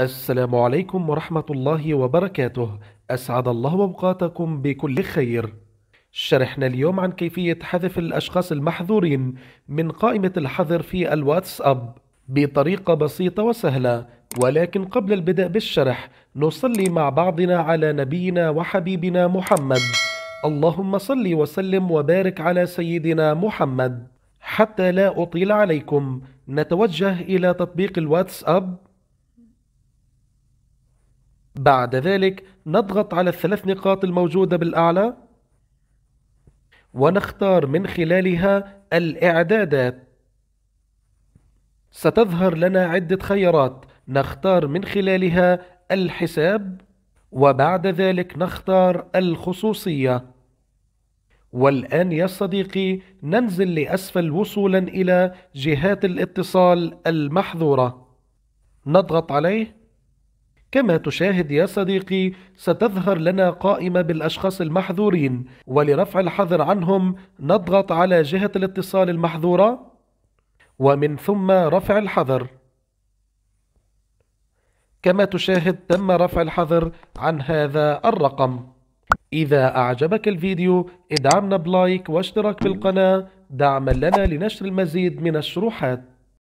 السلام عليكم ورحمة الله وبركاته أسعد الله أوقاتكم بكل خير شرحنا اليوم عن كيفية حذف الأشخاص المحظورين من قائمة الحظر في الواتساب بطريقة بسيطة وسهلة ولكن قبل البدء بالشرح نصلي مع بعضنا على نبينا وحبيبنا محمد اللهم صل وسلم وبارك على سيدنا محمد حتى لا أطيل عليكم نتوجه إلى تطبيق الواتساب بعد ذلك نضغط على الثلاث نقاط الموجودة بالأعلى ونختار من خلالها الإعدادات ستظهر لنا عدة خيارات نختار من خلالها الحساب وبعد ذلك نختار الخصوصية والآن يا صديقي ننزل لأسفل وصولا إلى جهات الاتصال المحظورة نضغط عليه كما تشاهد يا صديقي ستظهر لنا قائمة بالأشخاص المحظورين ولرفع الحظر عنهم نضغط على جهة الاتصال المحظورة ومن ثم رفع الحظر كما تشاهد تم رفع الحظر عن هذا الرقم إذا أعجبك الفيديو ادعمنا بلايك واشتراك في القناة دعما لنا لنشر المزيد من الشروحات